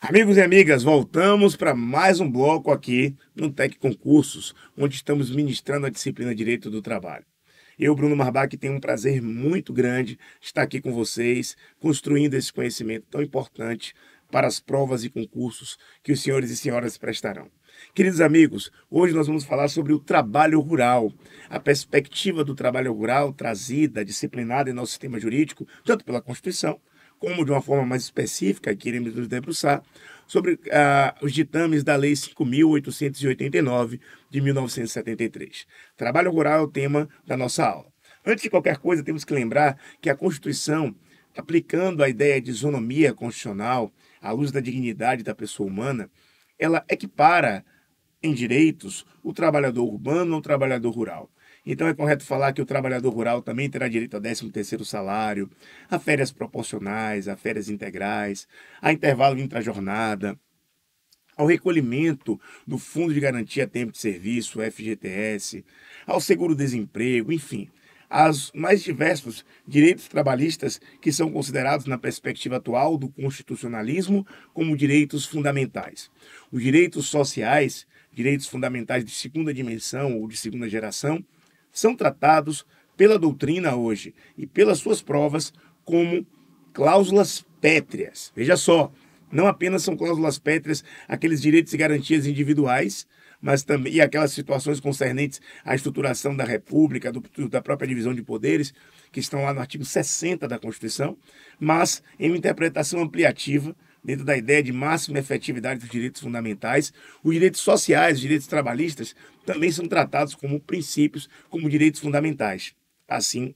Amigos e amigas, voltamos para mais um bloco aqui no Tec Concursos, onde estamos ministrando a disciplina Direito do Trabalho. Eu, Bruno Marbach, tenho um prazer muito grande estar aqui com vocês, construindo esse conhecimento tão importante para as provas e concursos que os senhores e senhoras prestarão. Queridos amigos, hoje nós vamos falar sobre o trabalho rural, a perspectiva do trabalho rural trazida, disciplinada em nosso sistema jurídico, tanto pela Constituição, como de uma forma mais específica, que iremos nos debruçar, sobre uh, os ditames da Lei 5.889 de 1973. Trabalho rural é o tema da nossa aula. Antes de qualquer coisa, temos que lembrar que a Constituição, aplicando a ideia de isonomia constitucional à luz da dignidade da pessoa humana, ela equipara em direitos o trabalhador urbano ao trabalhador rural. Então é correto falar que o trabalhador rural também terá direito a 13º salário, a férias proporcionais, a férias integrais, a intervalo intrajornada, ao recolhimento do Fundo de Garantia Tempo de Serviço, FGTS, ao seguro-desemprego, enfim aos mais diversos direitos trabalhistas que são considerados, na perspectiva atual do constitucionalismo, como direitos fundamentais. Os direitos sociais, direitos fundamentais de segunda dimensão ou de segunda geração, são tratados pela doutrina hoje e pelas suas provas como cláusulas pétreas. Veja só, não apenas são cláusulas pétreas aqueles direitos e garantias individuais mas também e aquelas situações concernentes à estruturação da República, do, da própria divisão de poderes, que estão lá no artigo 60 da Constituição, mas em uma interpretação ampliativa dentro da ideia de máxima efetividade dos direitos fundamentais, os direitos sociais, os direitos trabalhistas também são tratados como princípios, como direitos fundamentais. Assim,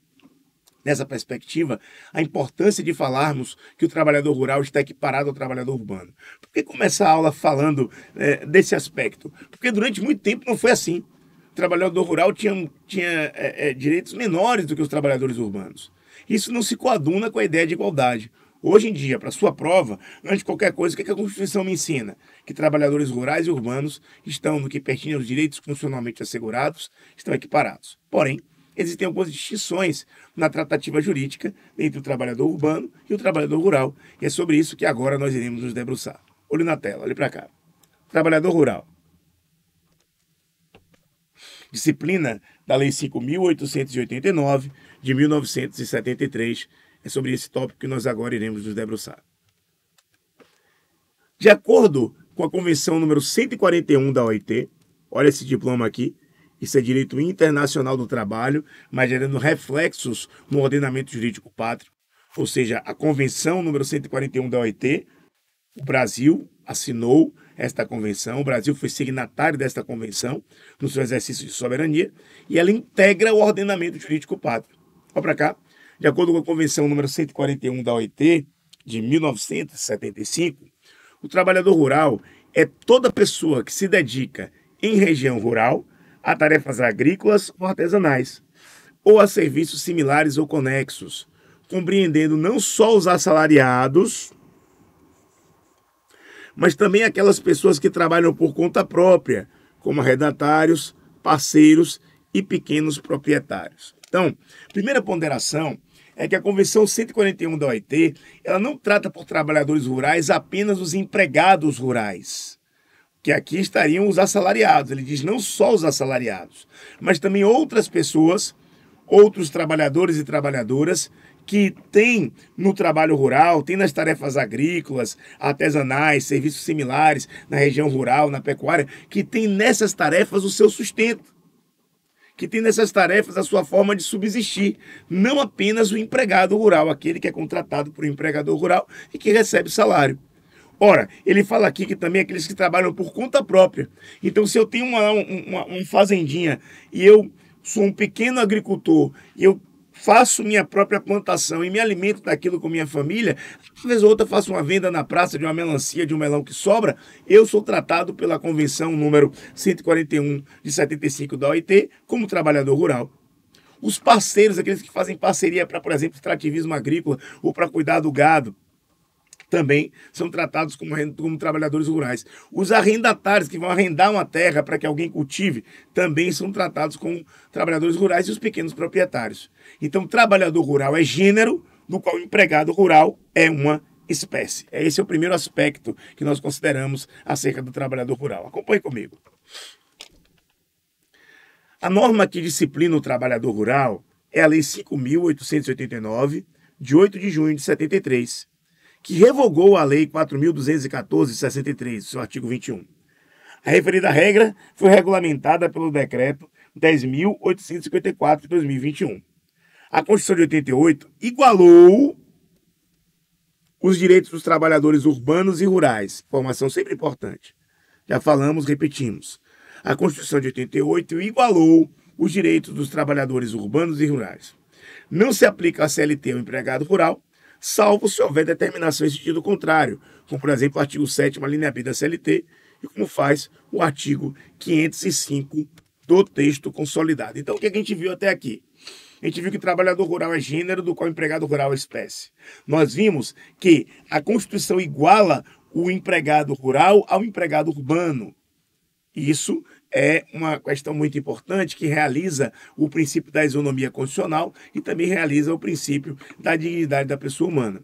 nessa perspectiva, a importância de falarmos que o trabalhador rural está equiparado ao trabalhador urbano. Por que começar a aula falando é, desse aspecto? Porque durante muito tempo não foi assim. O trabalhador rural tinha, tinha é, é, direitos menores do que os trabalhadores urbanos. Isso não se coaduna com a ideia de igualdade. Hoje em dia, para sua prova, antes de qualquer coisa, o que, é que a Constituição me ensina? Que trabalhadores rurais e urbanos estão, no que pertinem aos direitos funcionalmente assegurados, estão equiparados. Porém, existem algumas distinções na tratativa jurídica entre o trabalhador urbano e o trabalhador rural, e é sobre isso que agora nós iremos nos debruçar. Olho na tela, olhe para cá. Trabalhador rural. Disciplina da Lei 5.889, de 1973. É sobre esse tópico que nós agora iremos nos debruçar. De acordo com a Convenção número 141 da OIT, olha esse diploma aqui, isso é direito internacional do trabalho, mas gerando é reflexos no ordenamento jurídico pátrio. Ou seja, a Convenção número 141 da OIT, o Brasil assinou esta convenção, o Brasil foi signatário desta convenção no seu exercício de soberania, e ela integra o ordenamento jurídico pátrio. Olha para cá. De acordo com a Convenção número 141 da OIT, de 1975, o trabalhador rural é toda pessoa que se dedica em região rural a tarefas agrícolas ou artesanais, ou a serviços similares ou conexos, compreendendo não só os assalariados, mas também aquelas pessoas que trabalham por conta própria, como arrendatários, parceiros e pequenos proprietários. Então, primeira ponderação é que a Convenção 141 da OIT, ela não trata por trabalhadores rurais apenas os empregados rurais que aqui estariam os assalariados. Ele diz não só os assalariados, mas também outras pessoas, outros trabalhadores e trabalhadoras que têm no trabalho rural, têm nas tarefas agrícolas, artesanais, serviços similares, na região rural, na pecuária, que têm nessas tarefas o seu sustento, que têm nessas tarefas a sua forma de subsistir, não apenas o empregado rural, aquele que é contratado por um empregador rural e que recebe salário. Ora, ele fala aqui que também aqueles que trabalham por conta própria. Então, se eu tenho uma, uma, uma fazendinha e eu sou um pequeno agricultor e eu faço minha própria plantação e me alimento daquilo com minha família, uma vez ou outra faço uma venda na praça de uma melancia, de um melão que sobra, eu sou tratado pela Convenção número 141 de 75 da OIT como trabalhador rural. Os parceiros, aqueles que fazem parceria para, por exemplo, extrativismo agrícola ou para cuidar do gado, também são tratados como, como trabalhadores rurais. Os arrendatários que vão arrendar uma terra para que alguém cultive também são tratados como trabalhadores rurais e os pequenos proprietários. Então, trabalhador rural é gênero, do qual empregado rural é uma espécie. É esse é o primeiro aspecto que nós consideramos acerca do trabalhador rural. Acompanhe comigo. A norma que disciplina o trabalhador rural é a Lei 5.889, de 8 de junho de 73, que revogou a Lei 4.214-63, seu artigo 21. A referida regra foi regulamentada pelo Decreto 10.854 de 2021. A Constituição de 88 igualou os direitos dos trabalhadores urbanos e rurais. Informação sempre importante. Já falamos, repetimos. A Constituição de 88 igualou os direitos dos trabalhadores urbanos e rurais. Não se aplica a CLT ao empregado rural, salvo se houver determinação em sentido contrário, como, por exemplo, o artigo 7, linha B da CLT, e como faz o artigo 505 do texto consolidado. Então, o é que a gente viu até aqui? A gente viu que trabalhador rural é gênero, do qual empregado rural é espécie. Nós vimos que a Constituição iguala o empregado rural ao empregado urbano. Isso é uma questão muito importante que realiza o princípio da isonomia constitucional e também realiza o princípio da dignidade da pessoa humana.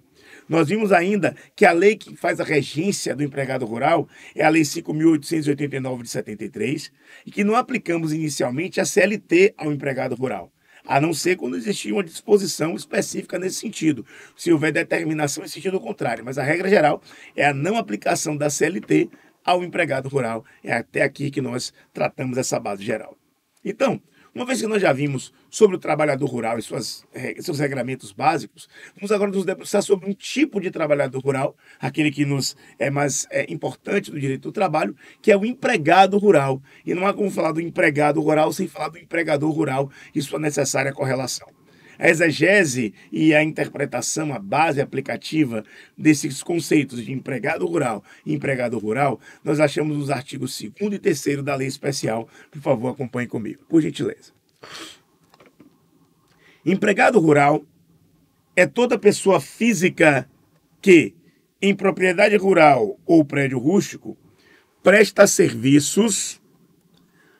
Nós vimos ainda que a lei que faz a regência do empregado rural é a Lei 5.889 de 73 e que não aplicamos inicialmente a CLT ao empregado rural a não ser quando existir uma disposição específica nesse sentido, se houver determinação em é sentido contrário. Mas a regra geral é a não aplicação da CLT ao empregado rural. É até aqui que nós tratamos essa base geral. Então, uma vez que nós já vimos sobre o trabalhador rural e suas, eh, seus regramentos básicos, vamos agora nos debruçar sobre um tipo de trabalhador rural, aquele que nos é mais é, importante do direito do trabalho, que é o empregado rural. E não há como falar do empregado rural sem falar do empregador rural e sua necessária correlação. A exegese e a interpretação, a base aplicativa desses conceitos de empregado rural e empregado rural, nós achamos nos artigos 2 e 3 da Lei Especial. Por favor, acompanhe comigo, por gentileza. Empregado rural é toda pessoa física que, em propriedade rural ou prédio rústico, presta serviços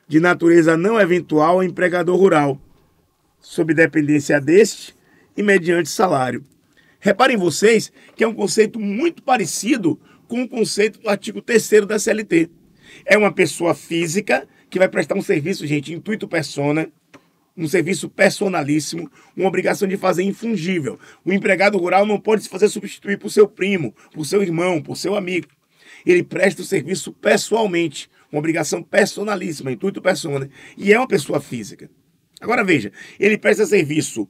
de natureza não eventual ao empregador rural sob dependência deste e mediante salário. Reparem vocês que é um conceito muito parecido com o conceito do artigo 3 da CLT. É uma pessoa física que vai prestar um serviço, gente, intuito persona, um serviço personalíssimo, uma obrigação de fazer infungível. O empregado rural não pode se fazer substituir por seu primo, por seu irmão, por seu amigo. Ele presta o serviço pessoalmente, uma obrigação personalíssima, intuito persona, e é uma pessoa física. Agora veja, ele presta serviço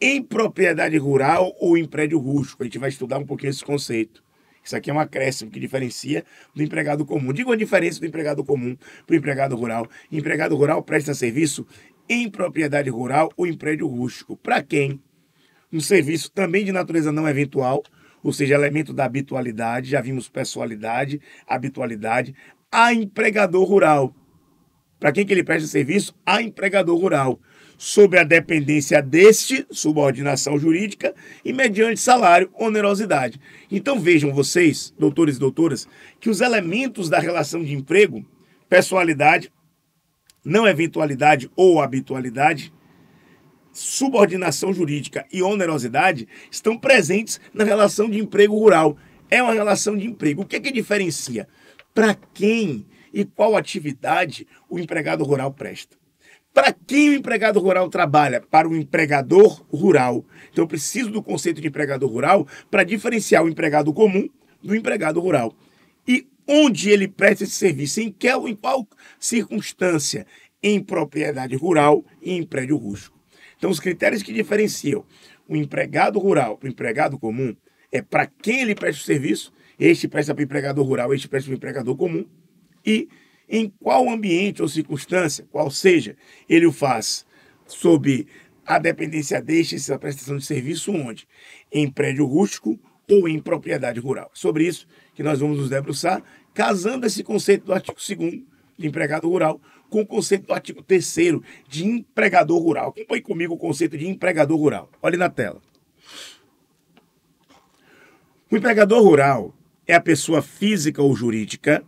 em propriedade rural ou em prédio rústico. A gente vai estudar um pouquinho esse conceito. Isso aqui é um acréscimo que diferencia do empregado comum. Digo a diferença do empregado comum para o empregado rural. Empregado rural presta serviço em propriedade rural ou em prédio rústico. Para quem? Um serviço também de natureza não eventual, ou seja, elemento da habitualidade, já vimos pessoalidade, habitualidade, a empregador rural. Para quem que ele presta serviço? A empregador rural, sob a dependência deste, subordinação jurídica, e mediante salário, onerosidade. Então vejam vocês, doutores e doutoras, que os elementos da relação de emprego, pessoalidade, não eventualidade ou habitualidade, subordinação jurídica e onerosidade estão presentes na relação de emprego rural. É uma relação de emprego. O que é que diferencia? Para quem e qual atividade o empregado rural presta. Para quem o empregado rural trabalha? Para o empregador rural. Então eu preciso do conceito de empregador rural para diferenciar o empregado comum do empregado rural. E onde ele presta esse serviço? Em, que, em qual circunstância? Em propriedade rural e em prédio rústico. Então os critérios que diferenciam o empregado rural do empregado comum é para quem ele presta o serviço, este presta para o empregador rural, este presta para o empregador comum, e em qual ambiente ou circunstância, qual seja, ele o faz, sob a dependência deste da prestação de serviço onde? Em prédio rústico ou em propriedade rural. É sobre isso que nós vamos nos debruçar, casando esse conceito do artigo 2 de empregado rural com o conceito do artigo 3 de empregador rural. Acompanhe comigo o conceito de empregador rural. Olhe na tela. O empregador rural é a pessoa física ou jurídica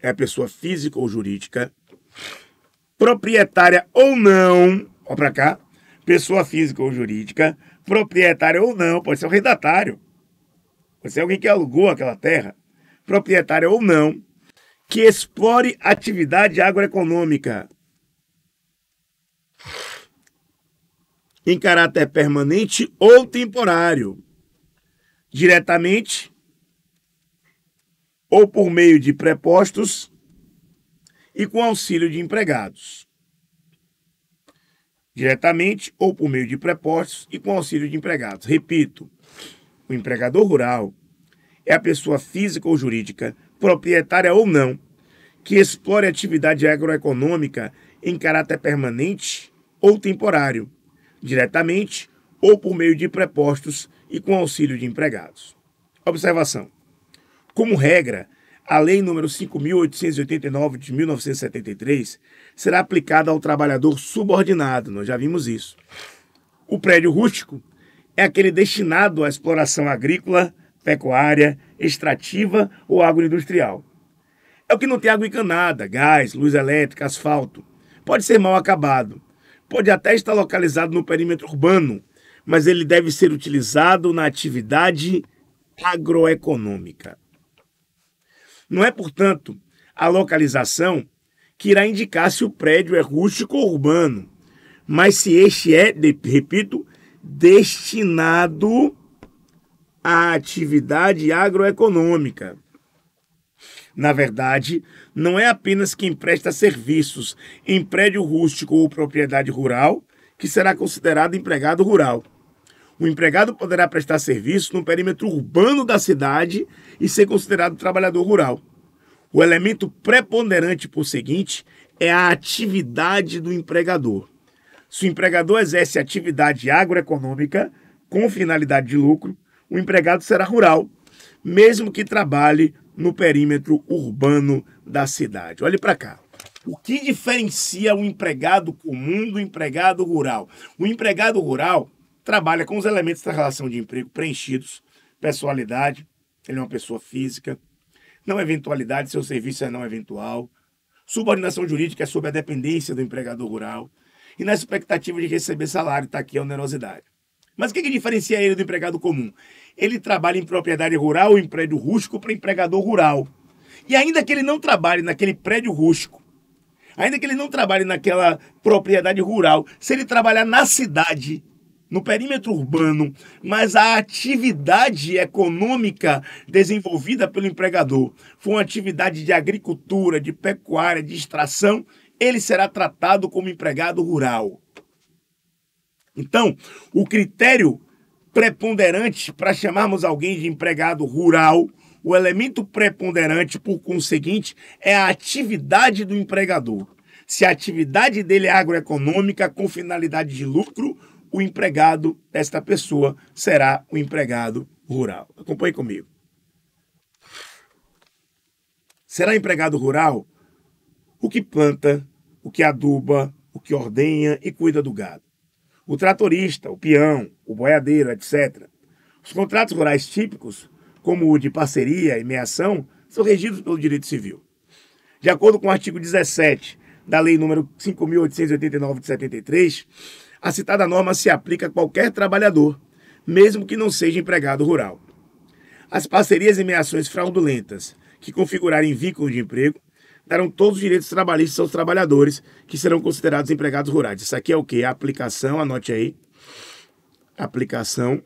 é a pessoa física ou jurídica, proprietária ou não, ó para cá, pessoa física ou jurídica, proprietária ou não, pode ser um redatário, pode ser alguém que alugou aquela terra, proprietária ou não, que explore atividade agroeconômica em caráter permanente ou temporário, diretamente ou por meio de prepostos e com auxílio de empregados. Diretamente ou por meio de prepostos e com auxílio de empregados. Repito, o empregador rural é a pessoa física ou jurídica, proprietária ou não, que explore atividade agroeconômica em caráter permanente ou temporário, diretamente ou por meio de prepostos e com auxílio de empregados. Observação: como regra, a Lei nº 5.889 de 1973 será aplicada ao trabalhador subordinado, nós já vimos isso. O prédio rústico é aquele destinado à exploração agrícola, pecuária, extrativa ou agroindustrial. É o que não tem água encanada, gás, luz elétrica, asfalto. Pode ser mal acabado. Pode até estar localizado no perímetro urbano, mas ele deve ser utilizado na atividade agroeconômica. Não é, portanto, a localização que irá indicar se o prédio é rústico ou urbano, mas se este é, repito, destinado à atividade agroeconômica. Na verdade, não é apenas quem presta serviços em prédio rústico ou propriedade rural que será considerado empregado rural. O empregado poderá prestar serviço no perímetro urbano da cidade e ser considerado trabalhador rural. O elemento preponderante por seguinte é a atividade do empregador. Se o empregador exerce atividade agroeconômica com finalidade de lucro, o empregado será rural, mesmo que trabalhe no perímetro urbano da cidade. Olhe para cá. O que diferencia o empregado comum do empregado rural? O empregado rural Trabalha com os elementos da relação de emprego preenchidos, pessoalidade, ele é uma pessoa física, não eventualidade, seu serviço é não eventual, subordinação jurídica é sob a dependência do empregador rural e na expectativa de receber salário, está aqui a onerosidade. Mas o que, que diferencia ele do empregado comum? Ele trabalha em propriedade rural ou em prédio rústico para empregador rural. E ainda que ele não trabalhe naquele prédio rústico, ainda que ele não trabalhe naquela propriedade rural, se ele trabalhar na cidade, no perímetro urbano, mas a atividade econômica desenvolvida pelo empregador for uma atividade de agricultura, de pecuária, de extração, ele será tratado como empregado rural. Então, o critério preponderante para chamarmos alguém de empregado rural, o elemento preponderante, por conseguinte, é a atividade do empregador. Se a atividade dele é agroeconômica com finalidade de lucro o empregado desta pessoa será o empregado rural. Acompanhe comigo. Será empregado rural o que planta, o que aduba, o que ordenha e cuida do gado. O tratorista, o peão, o boiadeiro, etc. Os contratos rurais típicos, como o de parceria e meação, são regidos pelo direito civil. De acordo com o artigo 17 da Lei número 5.889 de 73, a citada norma se aplica a qualquer trabalhador, mesmo que não seja empregado rural. As parcerias e meações fraudulentas que configurarem vínculo de emprego darão todos os direitos trabalhistas aos trabalhadores que serão considerados empregados rurais. Isso aqui é o que? A aplicação, anote aí. Aplicação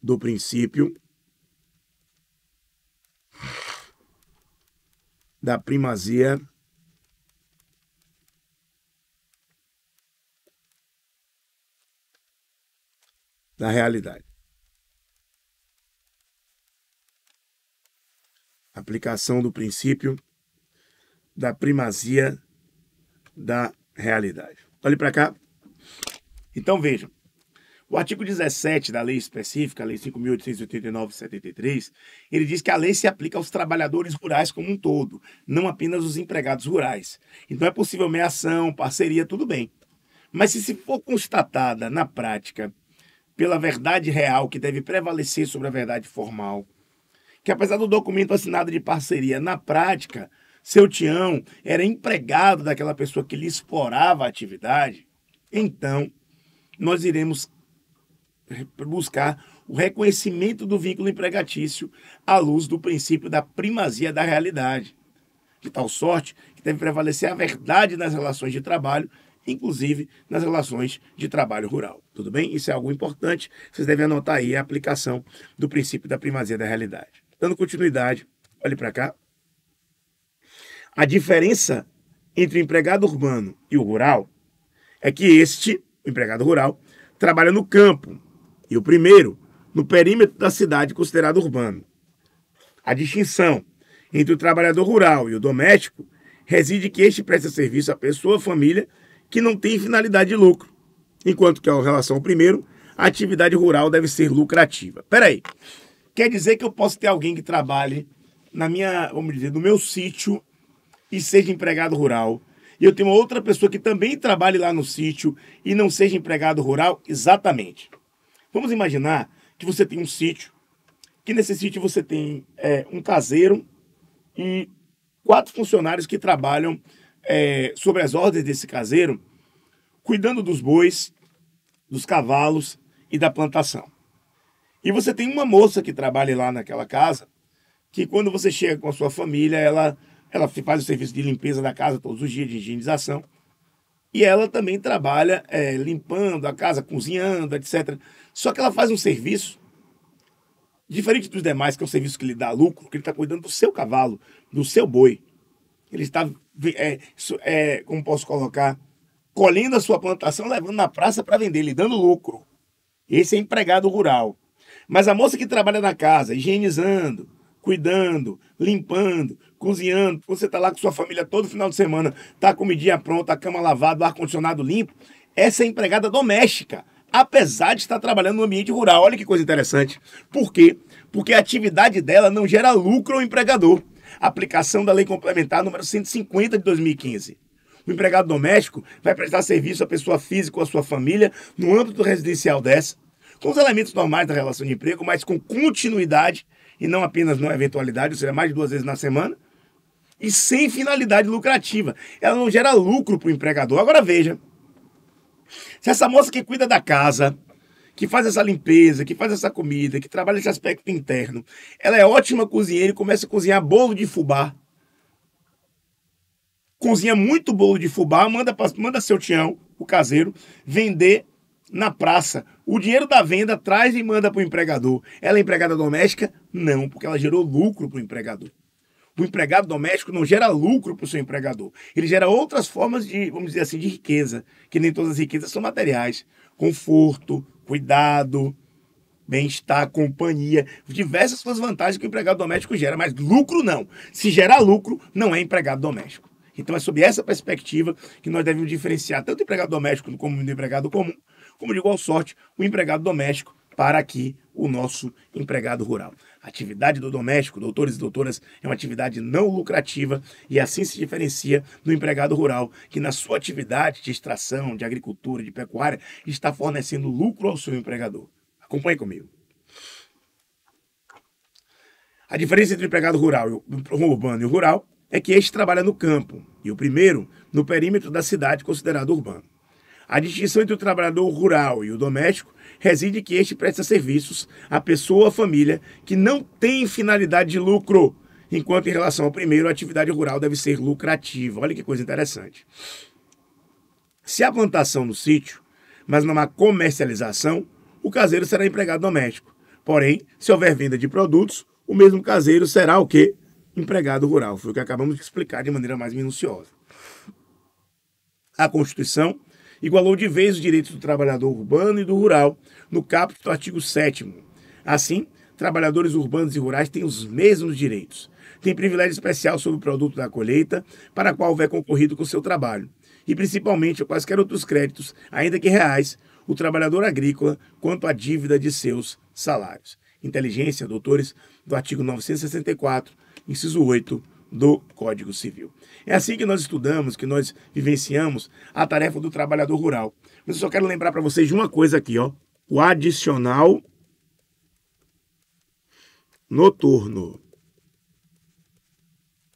do princípio da primazia da realidade. Aplicação do princípio da primazia da realidade. Olhe para cá. Então vejam. O artigo 17 da lei específica, a lei 5.889-73, ele diz que a lei se aplica aos trabalhadores rurais como um todo, não apenas os empregados rurais. Então é possível meação, parceria, tudo bem. Mas se for constatada na prática pela verdade real que deve prevalecer sobre a verdade formal. Que apesar do documento assinado de parceria, na prática, seu Tião era empregado daquela pessoa que lhe explorava a atividade, então nós iremos buscar o reconhecimento do vínculo empregatício à luz do princípio da primazia da realidade. De tal sorte que deve prevalecer a verdade nas relações de trabalho inclusive nas relações de trabalho rural. Tudo bem? Isso é algo importante. Vocês devem anotar aí a aplicação do princípio da primazia da realidade. Dando continuidade, olhe para cá. A diferença entre o empregado urbano e o rural é que este, o empregado rural, trabalha no campo e o primeiro no perímetro da cidade considerado urbano. A distinção entre o trabalhador rural e o doméstico reside que este presta serviço à pessoa, família que não tem finalidade de lucro, enquanto que, em relação ao primeiro, a atividade rural deve ser lucrativa. Peraí, quer dizer que eu posso ter alguém que trabalhe na minha, vamos dizer, no meu sítio e seja empregado rural, e eu tenho outra pessoa que também trabalhe lá no sítio e não seja empregado rural? Exatamente. Vamos imaginar que você tem um sítio, que nesse sítio você tem é, um caseiro e quatro funcionários que trabalham é, sobre as ordens desse caseiro, cuidando dos bois, dos cavalos e da plantação. E você tem uma moça que trabalha lá naquela casa, que quando você chega com a sua família, ela, ela faz o serviço de limpeza da casa todos os dias, de higienização. E ela também trabalha é, limpando a casa, cozinhando, etc. Só que ela faz um serviço diferente dos demais, que é um serviço que lhe dá lucro, que ele está cuidando do seu cavalo, do seu boi. Ele está é, é, como posso colocar, colhendo a sua plantação, levando na praça para vender, lhe dando lucro. Esse é empregado rural. Mas a moça que trabalha na casa, higienizando, cuidando, limpando, cozinhando, você está lá com sua família todo final de semana, está a comidinha pronta, a cama lavada, o ar-condicionado limpo, essa é empregada doméstica, apesar de estar trabalhando no ambiente rural. Olha que coisa interessante. Por quê? Porque a atividade dela não gera lucro ao empregador aplicação da Lei Complementar número 150 de 2015. O empregado doméstico vai prestar serviço à pessoa física ou à sua família no âmbito residencial dessa, com os elementos normais da relação de emprego, mas com continuidade e não apenas numa eventualidade, ou seja, mais de duas vezes na semana, e sem finalidade lucrativa. Ela não gera lucro para o empregador. Agora veja, se essa moça que cuida da casa que faz essa limpeza, que faz essa comida, que trabalha esse aspecto interno, ela é ótima cozinheira e começa a cozinhar bolo de fubá. Cozinha muito bolo de fubá, manda, manda seu tião, o caseiro, vender na praça. O dinheiro da venda traz e manda para o empregador. Ela é empregada doméstica? Não, porque ela gerou lucro para o empregador. O empregado doméstico não gera lucro para o seu empregador. Ele gera outras formas de, vamos dizer assim, de riqueza, que nem todas as riquezas são materiais. Conforto, cuidado, bem-estar, companhia, diversas suas vantagens que o empregado doméstico gera, mas lucro não. Se gerar lucro, não é empregado doméstico. Então é sob essa perspectiva que nós devemos diferenciar tanto o empregado doméstico como o empregado comum, como de igual sorte, o empregado doméstico para aqui o nosso empregado rural. A atividade do doméstico, doutores e doutoras, é uma atividade não lucrativa e assim se diferencia do empregado rural, que na sua atividade de extração, de agricultura, de pecuária, está fornecendo lucro ao seu empregador. Acompanhe comigo. A diferença entre o empregado rural, o urbano e o rural é que este trabalha no campo e o primeiro no perímetro da cidade considerado urbano. A distinção entre o trabalhador rural e o doméstico reside que este presta serviços à pessoa ou à família que não tem finalidade de lucro, enquanto em relação ao primeiro, a atividade rural deve ser lucrativa. Olha que coisa interessante. Se há plantação no sítio, mas não há comercialização, o caseiro será empregado doméstico. Porém, se houver venda de produtos, o mesmo caseiro será o quê? Empregado rural. Foi o que acabamos de explicar de maneira mais minuciosa. A Constituição igualou de vez os direitos do trabalhador urbano e do rural no caput do artigo 7. Assim, trabalhadores urbanos e rurais têm os mesmos direitos. Tem privilégio especial sobre o produto da colheita para a qual houver concorrido com o seu trabalho. E principalmente quaisquer outros créditos, ainda que reais, o trabalhador agrícola quanto à dívida de seus salários. Inteligência, doutores, do artigo 964, inciso 8 do Código Civil. É assim que nós estudamos, que nós vivenciamos a tarefa do trabalhador rural. Mas eu só quero lembrar para vocês de uma coisa aqui, ó. O adicional noturno.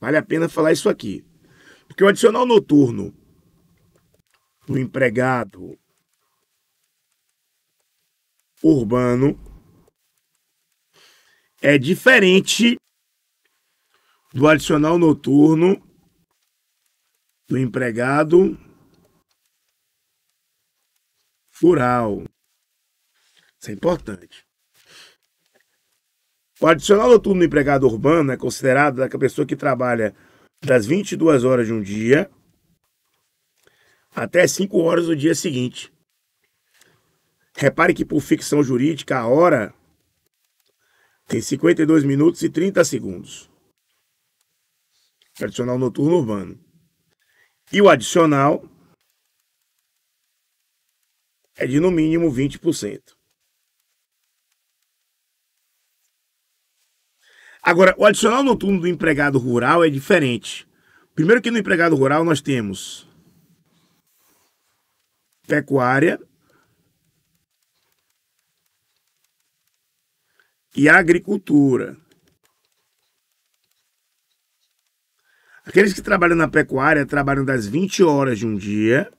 Vale a pena falar isso aqui. Porque o adicional noturno do empregado urbano é diferente do adicional noturno do empregado rural. Isso é importante. O adicional noturno do empregado urbano é considerado daquela pessoa que trabalha das 22 horas de um dia até 5 horas do dia seguinte. Repare que por ficção jurídica a hora tem 52 minutos e 30 segundos. Adicional noturno urbano. E o adicional é de no mínimo 20%. Agora, o adicional noturno do empregado rural é diferente. Primeiro que no empregado rural nós temos pecuária e agricultura. Aqueles que trabalham na pecuária trabalham das 20 horas de um dia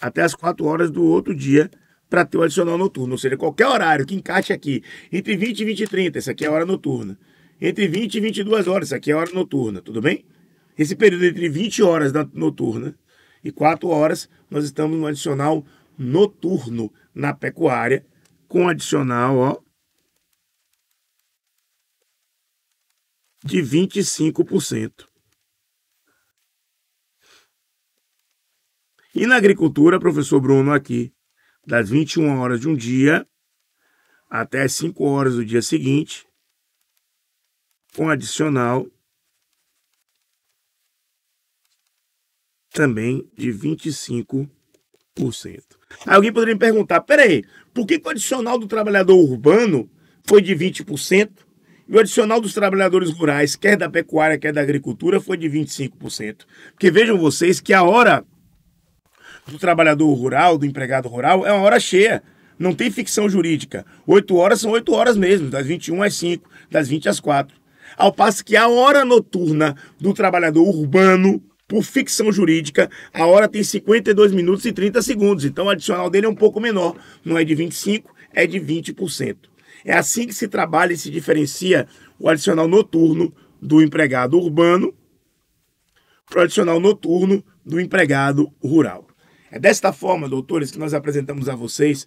até as 4 horas do outro dia para ter o adicional noturno. Ou seja, qualquer horário que encaixe aqui, entre 20 e 20 e 30, isso aqui é a hora noturna. Entre 20 e 22 horas, isso aqui é a hora noturna, tudo bem? Esse período entre 20 horas da noturna e 4 horas, nós estamos no adicional noturno na pecuária, com adicional, ó, de 25%. E na agricultura, professor Bruno aqui, das 21 horas de um dia até as 5 horas do dia seguinte, com adicional também de 25%. Aí alguém poderia me perguntar, peraí, por que, que o adicional do trabalhador urbano foi de 20%? E o adicional dos trabalhadores rurais, quer da pecuária, quer da agricultura, foi de 25%. Porque vejam vocês que a hora do trabalhador rural, do empregado rural, é uma hora cheia. Não tem ficção jurídica. Oito horas são oito horas mesmo, das 21 às 5, das 20 às 4. Ao passo que a hora noturna do trabalhador urbano, por ficção jurídica, a hora tem 52 minutos e 30 segundos. Então o adicional dele é um pouco menor, não é de 25, é de 20%. É assim que se trabalha e se diferencia o adicional noturno do empregado urbano para o adicional noturno do empregado rural. É desta forma, doutores, que nós apresentamos a vocês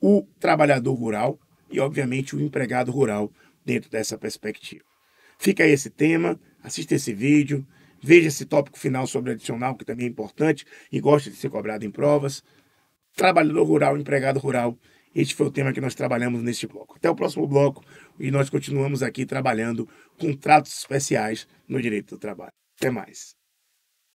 o trabalhador rural e, obviamente, o empregado rural dentro dessa perspectiva. Fica aí esse tema, assista esse vídeo, veja esse tópico final sobre adicional, que também é importante e gosta de ser cobrado em provas. Trabalhador rural, empregado rural este foi o tema que nós trabalhamos neste bloco. Até o próximo bloco e nós continuamos aqui trabalhando contratos especiais no direito do trabalho. Até mais.